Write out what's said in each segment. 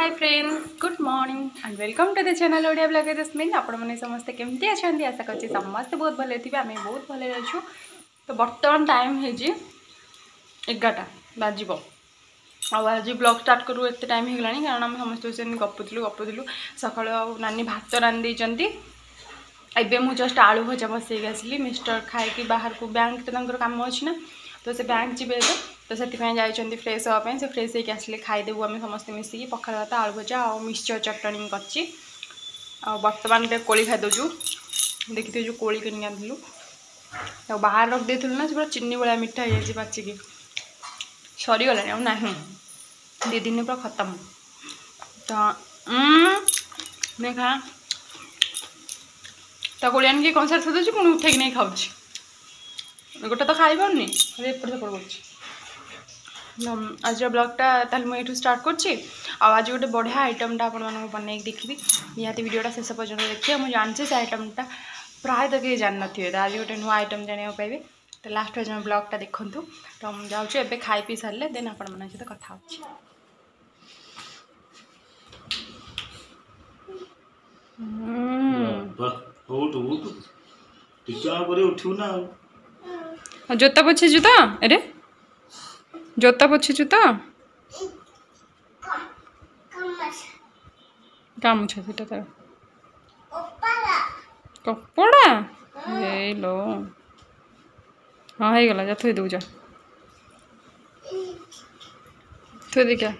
hi friends good morning and welcome to the channel Odia blog Jasmine आपने समस्त केमती अच्छा आशा करें समस्ते बहुत भले थे आम बहुत भले अच्छे तो बर्तमान टाइम होगाटा बाजब आउ आज ब्लग स्टार्ट करूँ एत टाइम हो गला कारण आम समस्त विषय गपुलू गपुलू सका नानी भात रांदी एवं मुझे जस्ट आलू भजा बसईक आसली मिस्टर खाई बाहर को बैंक तो कम अच्छी ना तो से बैंक जी তো ସେଥିପାଇଁ ଯାଇଛନ୍ତି ଫ୍ରେଶ୍ ହେବା ପାଇଁ ସେ ଫ୍ରେଶ୍ ହେଇକି ଆସିଲେ ଖାଇଦେବୁ ଆମେ ସମସ୍ତେ ମିଶିକି ପଖାଳ ଭାତ ଆଳୁ ଭଜା ଆଉ ମିକ୍ସଚର ଚଟଣି କରିଛି ଆଉ ବର୍ତ୍ତମାନ ଟିକେ କୋଳି ଖାଇଦେଉଛୁ ଦେଖିଥିବୁ ଯେଉଁ କୋଳି କିଣିକି ଆଣିଥିଲୁ ଆଉ ବାହାରେ ରଖିଦେଇଥିଲୁ ନା ସେ ପୁରା ଚିନି ଭଳିଆ ମିଠା ହେଇଯାଇଛି ପାଚିକି ସରିଗଲାଣି ଆଉ ନାହିଁ ଦୁଇ ଦିନ ପୁରା ଖତମ ତ ଦେଖା ତା କୋଳି ଆଣିକି କଂସାରେ ଥୋଇ ଦେଉଛି ପୁଣି ଉଠେଇକି ନେଇ ଖାଉଛି ଗୋଟେ ତ ଖାଇପାରୁନି ଏପଟ ସେପଟ କରୁଛି আজর ব্লগটা তাহলে মু এটু স্টার্ট করছি আজ গোটে বঢ়িয়া আইটমটা আপনার বনাইকি দেখবি নিহতি ভিডিওটা শেষ পর্যন্ত দেখবে মু জাঁচি সে আইটমটা প্রায়তঃ কে জানি নথিবে আজ গোটে নূয়া আইটম জাঁয়া পাইবে তো লাস্ট পর্যন্ত ব্লগটা দেখন্তু তো মু যাচ্ছি এবে খাই পি সারলে দেন আপনার সহ কথা হচ্ছে জুতা পছে জুতা আরে জোতা পড়ছিছু তো গামুছা সেটা তার কপড়া এই লো হ্যাঁ হয়ে গেল যা থই দেবু যা থই দি কে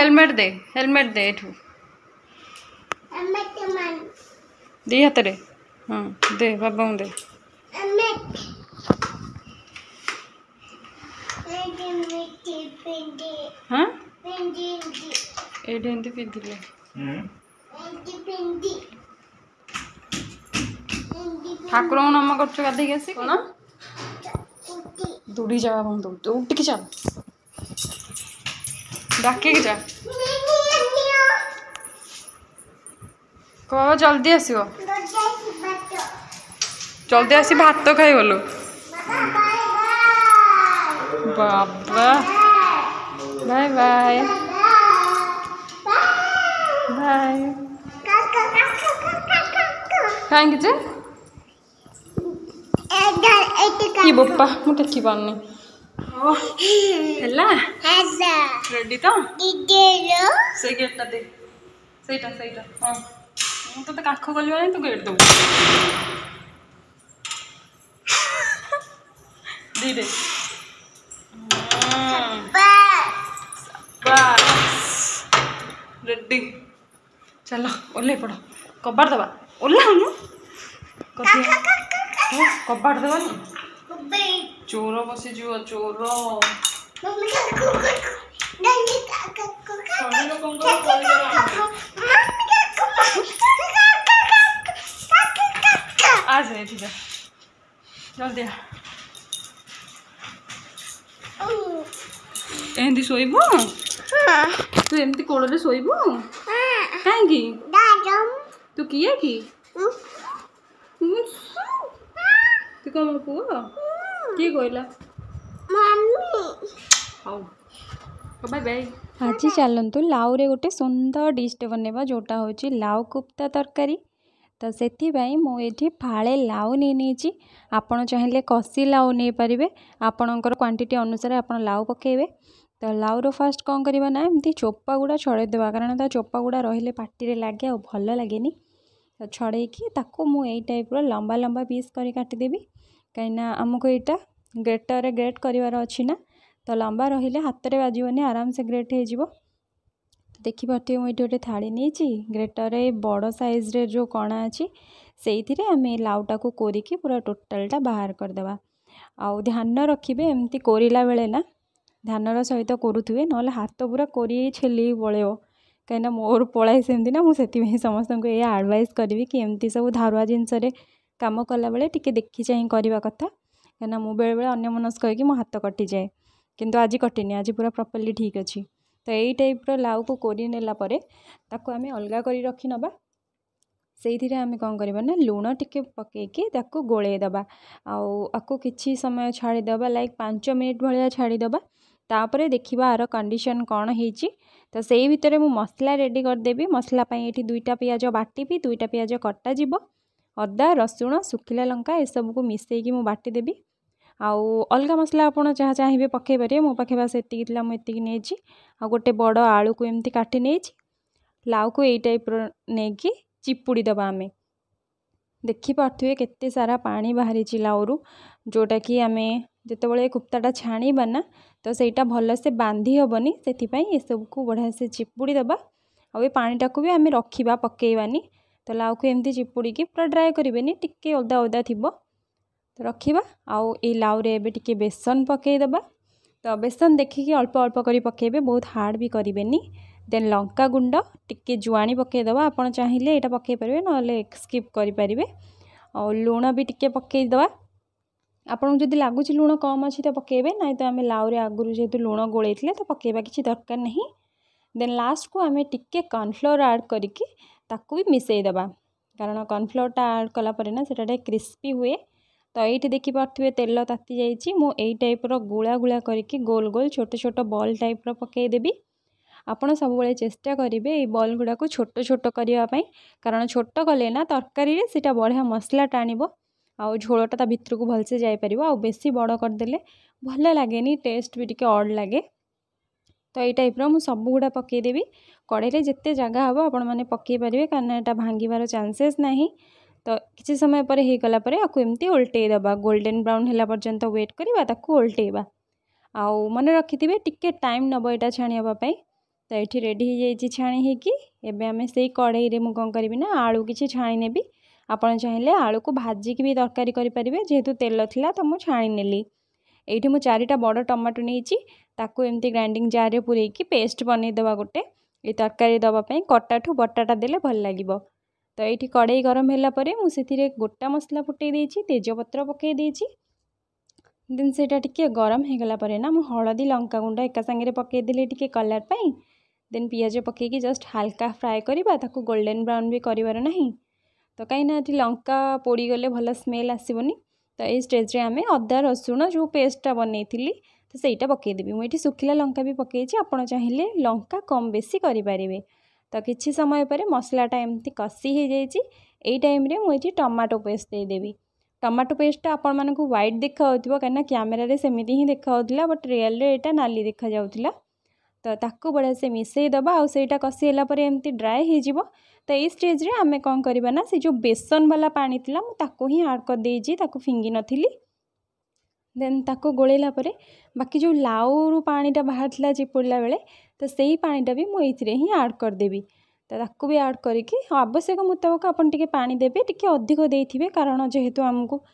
হেলমেট দে হেলমেট দে ହାତରେ ହଁ ଦେ ବାବାଙ୍କୁ ଦେ ଏଇଠି ଏମିତି ପିନ୍ଧିଲେ ଠାକୁରଙ୍କୁ ନାମ କରୁଛୁ ଗାଧେଇକି ଆସି କ'ଣ ଦୌଡ଼ି ଯା ବାବାଙ୍କୁ ଦୌଡ଼ି ଉଠିକି ଯା ଡାକିକି ଯା କହ ଜଲ୍ଦି ଆସିବ ଜଲ୍ଦି ଆସି ଭାତ ଖାଇଗଲୁ ବାବା ବାଏ ବାଏ हाय खाएंगे जे ये बप्पा मुझे की बननी ହେଲା ରେଡି ତ ସେଇ ଗେଟ୍ଟା ଦେ ସେଇଟା ସେଇଟା ହଁ ମୁଁ ତୋତେ କାଖ କଲି ମାନେ ତୁ ଗେଟ୍ ଦେବୁ ଦେଇଦେ ରେଡି ଚାଲ ଓହ୍ଲେଇ ପଡ଼ କବାଟ ଦେବା ଓହ୍ଲାଉନୁ କବାଟ ଦେବାନି ଚୋର ବସିଯିବ ଚୋର ଆସେ ଏଠି ଯା ଜଲ୍ଦି ଆ ଏମିତି ଶୋଇବୁ ତୁ ଏମିତି କୋଳରେ ଶୋଇବୁ जाएंगी तो किए की आज चलतु लाउ रे गोटे सुंदर डिश्टे बनवा जोटा हूँ लाउ कोफ्ता तरकारी तो से मुझे फाड़े लाऊ नहीं नहीं आपले कषि लाउ नहीं पारे आपण क्वांटीटी अनुसार आप लाउ पकेबे ତ ଲାଉର ଫାଷ୍ଟ କ'ଣ କରିବା ନା ଏମିତି ଚୋପା ଗୁଡ଼ା ଛଡ଼େଇ ଦେବା କାରଣ ତା ଚୋପା ଗୁଡ଼ା ରହିଲେ ପାଟିରେ ଲାଗେ ଆଉ ଭଲ ଲାଗେନି ତ ଛଡ଼େଇକି ତାକୁ ମୁଁ ଏଇ ଟାଇପ୍ର ଲମ୍ବା ଲମ୍ବା ପିସ୍ କରି କାଟିଦେବି କାହିଁକିନା ଆମକୁ ଏଇଟା ଗ୍ରେଟରରେ ଗ୍ରେଟ୍ କରିବାର ଅଛି ନା ତ ଲମ୍ବା ରହିଲେ ହାତରେ ବାଜିବନି ଆରାମସେ ଗ୍ରେଟ୍ ହେଇଯିବ ଦେଖିପାରୁଥିବେ ମୁଁ ଏଠି ଗୋଟେ ଥାଳି ନେଇଛି ଗ୍ରେଟରରେ ବଡ଼ ସାଇଜ୍ରେ ଯେଉଁ କଣା ଅଛି ସେଇଥିରେ ଆମେ ଲାଉଟାକୁ କୋରିକି ପୁରା ଟୋଟାଲ୍ଟା ବାହାର କରିଦେବା ଆଉ ଧ୍ୟାନ ରଖିବେ ଏମିତି କୋରିଲା ବେଳେ ନା ଧ୍ୟାନର ସହିତ କରୁଥିବେ ନହେଲେ ହାତ ପୁରା କୋରି ଛେଲି ପଳେଇବ କାହିଁକିନା ମୋର ପଳାଏ ସେମିତି ନା ମୁଁ ସେଥିପାଇଁ ସମସ୍ତଙ୍କୁ ଏଇଆ ଆଡ଼ଭାଇସ୍ କରିବି କି ଏମିତି ସବୁ ଧାରୁଆ ଜିନିଷରେ କାମ କଲାବେଳେ ଟିକେ ଦେଖି ଚାହିଁ କରିବା କଥା କାହିଁକିନା ମୁଁ ବେଳେବେଳେ ଅନ୍ୟମନସ୍କ କହିକି ମୋ ହାତ କଟିଯାଏ କିନ୍ତୁ ଆଜି କଟିନି ଆଜି ପୁରା ପ୍ରପର୍ଲି ଠିକ୍ ଅଛି ତ ଏଇ ଟାଇପ୍ର ଲାଉକୁ କୋରି ନେଲା ପରେ ତାକୁ ଆମେ ଅଲଗା କରି ରଖିନେବା ସେଇଥିରେ ଆମେ କ'ଣ କରିବା ନା ଲୁଣ ଟିକେ ପକାଇକି ତାକୁ ଗୋଳେଇ ଦେବା ଆଉ ଆକୁ କିଛି ସମୟ ଛାଡ଼ିଦେବା ଲାଇକ୍ ପାଞ୍ଚ ମିନିଟ୍ ଭଳିଆ ଛାଡ଼ିଦେବା तापर देखा आर कंडीशन कौन हो तो से भितर मुझे मसला रेडी मसलाई दुईटा पिज बाटी दुईटा पिज कटा जा अदा रसुण शुखिला लंका यह सब कुछ मिसेक मुझे बाटिदेवि आउ अलग मसला आप चाहिए पकई पारे मो पाखे पास ये नहीं गए बड़ आलू को एमती काटि लाऊ को यही टाइप रही चिपुड़ी दबा आम देखिपे के सारा पा बाहरी लाऊ रू जोटा कि आम जिते बुप्ताटा छाणबा ना तो सहीटा भल से बांधि हेनी से सब कुछ बढ़िया से चिपुड़ी दबा आ पाटा को भी आम रखा पकईवानी तो लाउ को एमती चिपुड़ी पूरा ड्राए करें टी अदा अदा थी तो रखा आउ ये टी बेसन पकईदे तो बेसन देखिक अल्प अल्प कर पकेबे बहुत हार्ड भी करें देन लंका गुंड टी जुआणी पकईदे आपड़ चाहिए यहाँ पकई पारे ना स्कीप करें लुण भी टी पकईदे ଆପଣଙ୍କୁ ଯଦି ଲାଗୁଛି ଲୁଣ କମ୍ ଅଛି ତ ପକାଇବେ ନାହିଁ ତ ଆମେ ଲାଉରେ ଆଗରୁ ଯେହେତୁ ଲୁଣ ଗୋଳେଇଥିଲେ ତ ପକାଇବା କିଛି ଦରକାର ନାହିଁ ଦେନ୍ ଲାଷ୍ଟକୁ ଆମେ ଟିକିଏ କର୍ଣ୍ଣଫ୍ଲୋର୍ ଆଡ଼୍ କରିକି ତାକୁ ବି ମିଶାଇ ଦେବା କାରଣ କର୍ଣ୍ଣଫ୍ଲୋର୍ଟା ଆଡ଼୍ କଲା ପରେ ନା ସେଟା ଟିକେ କ୍ରିସ୍ପି ହୁଏ ତ ଏଇଠି ଦେଖିପାରୁଥିବେ ତେଲ ତାତି ଯାଇଛି ମୁଁ ଏଇ ଟାଇପ୍ର ଗୁଳା ଗୁଳା କରିକି ଗୋଲ ଗୋଲ ଛୋଟ ଛୋଟ ବଲ୍ ଟାଇପ୍ର ପକାଇଦେବି ଆପଣ ସବୁବେଳେ ଚେଷ୍ଟା କରିବେ ଏଇ ବଲ୍ ଗୁଡ଼ାକୁ ଛୋଟ ଛୋଟ କରିବା ପାଇଁ କାରଣ ଛୋଟ କଲେ ନା ତରକାରୀରେ ସେଇଟା ବଢ଼ିଆ ମସଲା ଟାଣିବ आ झोलटा भितर को भलसे जापर आसी बड़ करदे भल लगे टेस्ट भी टी अड लगे तो ये टाइप रो रुगुड़ा पकईदेवी कड़े जिते जगह हे आप पकई पारे कहीं भांगार चानसेस ना तो किसी समय पर हीगलापर आपको एमती ओल्टईद गोल्डेन ब्राउन होगा पर्यटन तो व्वेट करवा ओल्टेबा आ मन रखिथे टी टाइम नब या छाणी तो ये रेडी छाणी होगी आम से कड़े में कौन करी ना कि छाणी नेबी ଆପଣ ଚାହିଁଲେ ଆଳୁକୁ ଭାଜିକି ବି ତରକାରୀ କରିପାରିବେ ଯେହେତୁ ତେଲ ଥିଲା ତ ମୁଁ ଛାଣି ନେଲି ଏଇଠି ମୁଁ ଚାରିଟା ବଡ଼ ଟମାଟୋ ନେଇଛି ତାକୁ ଏମିତି ଗ୍ରାଇଣ୍ଡିଙ୍ଗ ଜାର୍ରେ ପୂରେଇକି ପେଷ୍ଟ ବନେଇଦେବା ଗୋଟେ ଏ ତରକାରୀ ଦେବା ପାଇଁ କଟାଠୁ ବଟାଟା ଦେଲେ ଭଲ ଲାଗିବ ତ ଏଇଠି କଡ଼େଇ ଗରମ ହେଲା ପରେ ମୁଁ ସେଥିରେ ଗୋଟା ମସଲା ଫୁଟେଇ ଦେଇଛି ତେଜପତ୍ର ପକାଇ ଦେଇଛି ଦେନ୍ ସେଇଟା ଟିକିଏ ଗରମ ହେଇଗଲା ପରେ ନା ମୁଁ ହଳଦୀ ଲଙ୍କାଗୁଣ୍ଡ ଏକା ସାଙ୍ଗରେ ପକାଇଦେଲି ଟିକିଏ କଲର୍ ପାଇଁ ଦେନ୍ ପିଆଜ ପକାଇକି ଜଷ୍ଟ ହାଲକା ଫ୍ରାଏ କରିବା ତାକୁ ଗୋଲ୍ଡେନ୍ ବ୍ରାଉନ୍ ବି କରିବାର ନାହିଁ तो कहीं लंका पोड़गले भल स्मेल आसबि तो ये स्टेज में आम अदा रसुण जो पेस्टा बन तो से पकईदेवि मुझे शुखला लंका भी पकई चाहिए लंका कम बेसी करें तो किसी समय पर मसलाटा एम कषि हो जाए ये मुझे टमाटो पेस्ट देदेवी टमाटो पेस्ट आपण मूँ ह्वैट देखा कहीं कैमेर सेमती ही देखा बट रियल यहाँ नाली देखा जा तो ताको बढ़िया से मिसाई दबा आईटा कषिपर एमती ड्राई हो तो ये स्टेज्रे आम कौन करना से जो बेसन बाला पा था मुझे ही आड करदे फिंगी नी देख गोलैला बाकी जो लाऊ पाटा बाहर था चिप पड़ा बेले तो से ही पाटा भी मुझे हिं आड करदेवि तो ताकू भी आड करके आवश्यक मुताबक आपे पा देते टी अधिक कारण जेहेतु आमको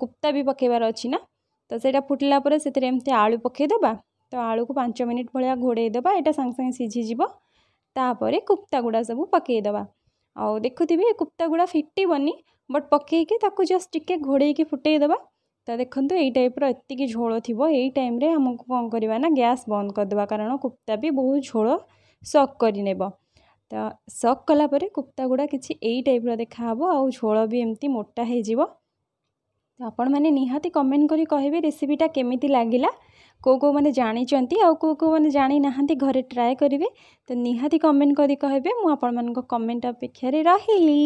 कुप्ता भी पकेबार अच्छी ना तो सही फुटला से आलु पकईदेबा ତ ଆଳୁକୁ ପାଞ୍ଚ ମିନିଟ୍ ଭଳିଆ ଘୋଡ଼େଇ ଦେବା ଏଇଟା ସାଙ୍ଗେ ସାଙ୍ଗେ ସିଝିଯିବ ତାପରେ କୁପ୍ତା ଗୁଡ଼ା ସବୁ ପକାଇଦେବା ଆଉ ଦେଖୁଥିବେ କୁପ୍ତା ଗୁଡ଼ା ଫିଟିବନି ବଟ୍ ପକାଇକି ତାକୁ ଜଷ୍ଟ ଟିକେ ଘୋଡ଼େଇକି ଫୁଟେଇଦେବା ତ ଦେଖନ୍ତୁ ଏଇ ଟାଇପ୍ର ଏତିକି ଝୋଳ ଥିବ ଏଇ ଟାଇମ୍ରେ ଆମକୁ କ'ଣ କରିବା ନା ଗ୍ୟାସ୍ ବନ୍ଦ କରିଦେବା କାରଣ କୁପ୍ତା ବି ବହୁତ ଝୋଳ ସକ୍ କରିନେବ ତ ସକ୍ କଲା ପରେ କୁପ୍ତା ଗୁଡ଼ା କିଛି ଏଇ ଟାଇପ୍ର ଦେଖାହେବ ଆଉ ଝୋଳ ବି ଏମିତି ମୋଟା ହେଇଯିବ ତ ଆପଣମାନେ ନିହାତି କମେଣ୍ଟ କରି କହିବେ ରେସିପିଟା କେମିତି ଲାଗିଲା କେଉଁ କେଉଁମାନେ ଜାଣିଛନ୍ତି ଆଉ କେଉଁ କେଉଁମାନେ ଜାଣିନାହାନ୍ତି ଘରେ ଟ୍ରାଏ କରିବେ ତ ନିହାତି କମେଣ୍ଟ କରି କହିବେ ମୁଁ ଆପଣମାନଙ୍କ କମେଣ୍ଟ ଅପେକ୍ଷାରେ ରହିଲି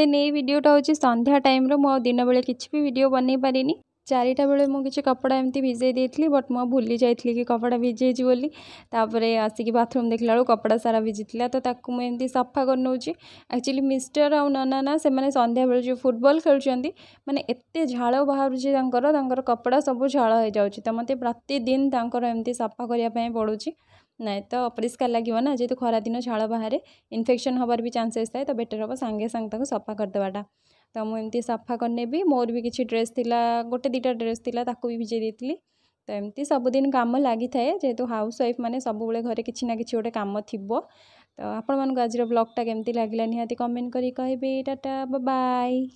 ଦେନ୍ ଏଇ ଭିଡ଼ିଓଟା ହେଉଛି ସନ୍ଧ୍ୟା ଟାଇମ୍ର ମୁଁ ଆଉ ଦିନବେଳେ କିଛି ବି ଭିଡ଼ିଓ ବନେଇ ପାରିନି চারিটা বেড়ে মু কিছু কপড়া এমতি ভিজাই দিয়েছিলি বট মু ভুলি যাইছিলি কি কপড়া ভিজাইছি বলি তাপরে আসিকি বাথরুম দেখিলা বেড়ে কপড়া সারা ভিজিলা তো তাকে মু এমতি সাফা করে নেউছি আকচুয়ালি মিস্টর আউ নানা না সে সন্ধ্যাবেলে যে ফুটবল খেলুচার মানে এত ঝাল বাহুছে তাঁর তাঁর কপড়া সবু ঝাল হয়ে যাচ্ছে তো মতো প্রতিদিন তাঁর এমতি সাফা করা পড়ুছি না তো অপরিষ্কার লাগবে না যেহেতু খরাদিন ঝাল বাহারে ইনফেকশন হবার বি চান্সেস থাকে তো বেটার হব সাংে সাং তাকে সফা করেদেবাটা ତ ମୁଁ ଏମିତି ସଫା କରିନେବି ମୋର ବି କିଛି ଡ୍ରେସ୍ ଥିଲା ଗୋଟେ ଦୁଇଟା ଡ୍ରେସ୍ ଥିଲା ତାକୁ ବି ଭିଜେଇ ଦେଇଥିଲି ତ ଏମିତି ସବୁଦିନ କାମ ଲାଗିଥାଏ ଯେହେତୁ ହାଉସ୍ ୱାଇଫ୍ ମାନେ ସବୁବେଳେ ଘରେ କିଛି ନା କିଛି ଗୋଟେ କାମ ଥିବ ତ ଆପଣମାନଙ୍କୁ ଆଜିର ବ୍ଲଗ୍ଟା କେମିତି ଲାଗିଲା ନିହାତି କମେଣ୍ଟ କରିକି କହିବେ ଟାଟା ବାଏ